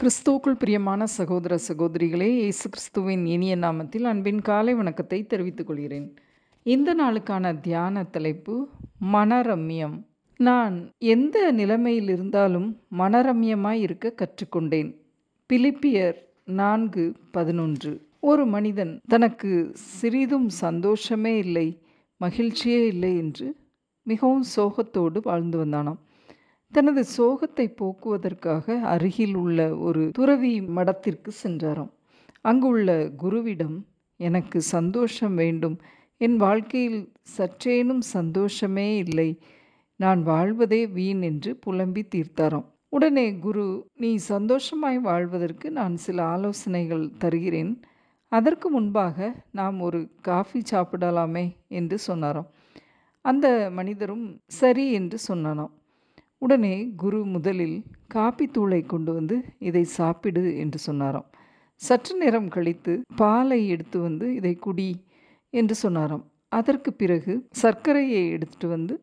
கிறிஸ்துவுக்குள் பிரியமான சகோதர சகோதரிகளே இயேசு கிறிஸ்துவின் இனிய நாமத்தில் அன்பின் காலை வணக்கத்தை தெரிவித்துக் கொள்கிறேன் இந்த நாளுக்கான தியான தலைப்பு மனரம்யம் நான் எந்த நிலைமையில் இருந்தாலும் மனரம்யமாய் இருக்க கற்றுக்கொண்டேன் பிலிப்பியர் நான்கு பதினொன்று ஒரு மனிதன் தனக்கு சிறிதும் சந்தோஷமே இல்லை மகிழ்ச்சியே இல்லை என்று மிகவும் சோகத்தோடு வாழ்ந்து வந்தானாம் தனது சோகத்தை போக்குவதற்காக அருகில் உள்ள ஒரு துறவி மடத்திற்கு சென்றாராம் அங்குள்ள குருவிடம் எனக்கு சந்தோஷம் வேண்டும் என் வாழ்க்கையில் சற்றேனும் சந்தோஷமே இல்லை நான் வாழ்வதே வீண் என்று புலம்பி தீர்த்தாராம் உடனே குரு நீ சந்தோஷமாய் வாழ்வதற்கு நான் சில ஆலோசனைகள் தருகிறேன் அதற்கு முன்பாக நாம் ஒரு காஃபி சாப்பிடலாமே என்று சொன்னாராம் அந்த மனிதரும் சரி என்று சொன்னானாம் உடனே குரு முதலில் காப்பித்தூளை கொண்டு வந்து இதை சாப்பிடு என்று சொன்னாராம் சற்று நேரம் கழித்து பாலை எடுத்து வந்து இதை குடி என்று சொன்னாராம் அதற்கு பிறகு சர்க்கரையை எடுத்துட்டு வந்து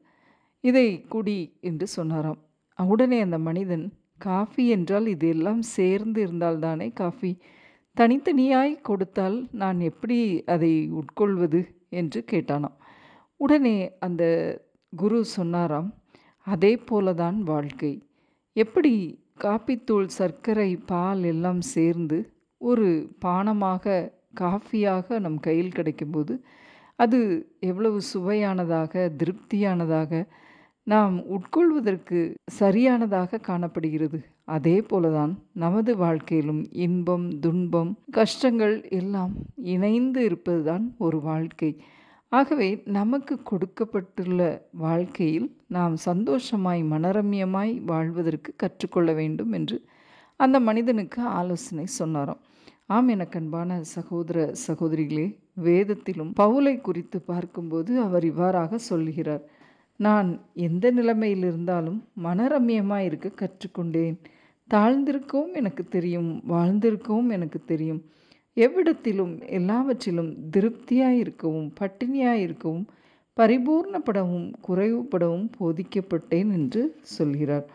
இதை குடி என்று சொன்னாராம் உடனே அந்த மனிதன் காஃபி என்றால் இதெல்லாம் சேர்ந்து இருந்தால்தானே காஃபி தனித்தனியாய் கொடுத்தால் நான் எப்படி அதை உட்கொள்வது என்று கேட்டானாம் உடனே அந்த குரு சொன்னாராம் அதே போலதான் வாழ்க்கை எப்படி காப்பித்தூள் சர்க்கரை பால் எல்லாம் சேர்ந்து ஒரு பானமாக காஃபியாக நம் கையில் கிடைக்கும்போது அது எவ்வளவு சுவையானதாக திருப்தியானதாக நாம் உட்கொள்வதற்கு சரியானதாக காணப்படுகிறது அதே போலதான் நமது வாழ்க்கையிலும் இன்பம் துன்பம் கஷ்டங்கள் எல்லாம் இணைந்து இருப்பதுதான் ஒரு வாழ்க்கை ஆகவே நமக்கு கொடுக்கப்பட்டுள்ள வாழ்க்கையில் நாம் சந்தோஷமாய் மனரம்யமாய் வாழ்வதற்கு கற்றுக்கொள்ள வேண்டும் என்று அந்த மனிதனுக்கு ஆலோசனை சொன்னாராம் ஆம் எனக்கு அன்பான சகோதர சகோதரிகளே வேதத்திலும் பவுலை குறித்து பார்க்கும்போது அவர் இவ்வாறாக சொல்கிறார் நான் எந்த நிலைமையில் இருந்தாலும் மனரம்யமாக இருக்க கற்றுக்கொண்டேன் தாழ்ந்திருக்கவும் எனக்கு தெரியும் வாழ்ந்திருக்கவும் எனக்கு தெரியும் எவ்விடத்திலும் எல்லாவற்றிலும் திருப்தியாக இருக்கவும் பட்டினியாக இருக்கவும் பரிபூர்ணப்படவும் குறைவுபடவும் போதிக்கப்பட்டேன் என்று சொல்கிறார்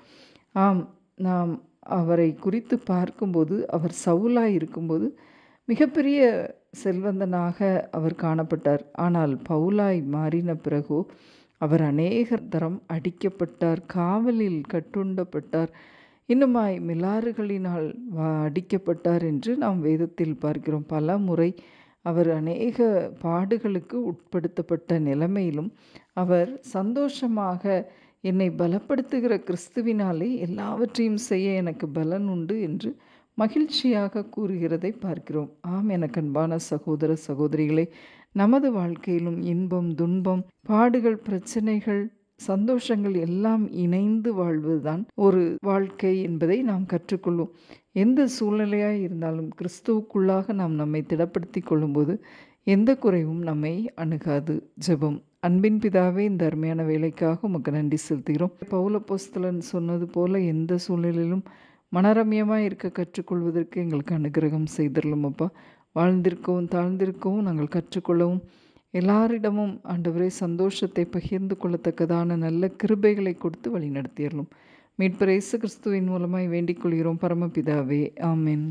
ஆம் நாம் அவரை குறித்து பார்க்கும்போது அவர் சவுலாக இருக்கும்போது மிகப்பெரிய செல்வந்தனாக அவர் காணப்பட்டார் ஆனால் பவுலாய் மாறின பிறகு அவர் அநேக தரம் அடிக்கப்பட்டார் காவலில் கட்டுண்டப்பட்டார் இன்னுமாய் மிலாறுகளினால் அடிக்கப்பட்டார் என்று நாம் வேதத்தில் பார்க்கிறோம் பல முறை அவர் அநேக பாடுகளுக்கு உட்படுத்தப்பட்ட நிலைமையிலும் அவர் சந்தோஷமாக என்னை பலப்படுத்துகிற கிறிஸ்துவினாலே எல்லாவற்றையும் செய்ய எனக்கு பலன் உண்டு என்று மகிழ்ச்சியாக கூறுகிறதை பார்க்கிறோம் ஆம் எனக்கு அன்பான சகோதர சகோதரிகளே நமது வாழ்க்கையிலும் இன்பம் துன்பம் பாடுகள் பிரச்சனைகள் சந்தோஷங்கள் எல்லாம் இணைந்து வாழ்வதுதான் ஒரு வாழ்க்கை என்பதை நாம் கற்றுக்கொள்வோம் எந்த சூழ்நிலையாக இருந்தாலும் கிறிஸ்துவுக்குள்ளாக நாம் நம்மை திடப்படுத்தி கொள்ளும்போது எந்த குறைவும் நம்மை அணுகாது ஜெபம் அன்பின் பிதாவே இந்த அருமையான வேலைக்காக உமக்கு நன்றி செலுத்துகிறோம் பௌல போஸ்தலன் சொன்னது போல எந்த சூழ்நிலையிலும் மனரமியமாக இருக்க கற்றுக்கொள்வதற்கு எங்களுக்கு அனுகிரகம் செய்திடலும் அப்பா வாழ்ந்திருக்கவும் தாழ்ந்திருக்கவும் நாங்கள் கற்றுக்கொள்ளவும் எல்லாரிடமும் ஆண்டவரே சந்தோஷத்தை பகிர்ந்து கொள்ளத்தக்கதான நல்ல கிருபைகளை கொடுத்து வழி வழிநடத்தியறலும் மீட்பு இயேசு கிறிஸ்துவின் மூலமாய் வேண்டிக் கொள்கிறோம் பரமபிதாவே ஆமேன்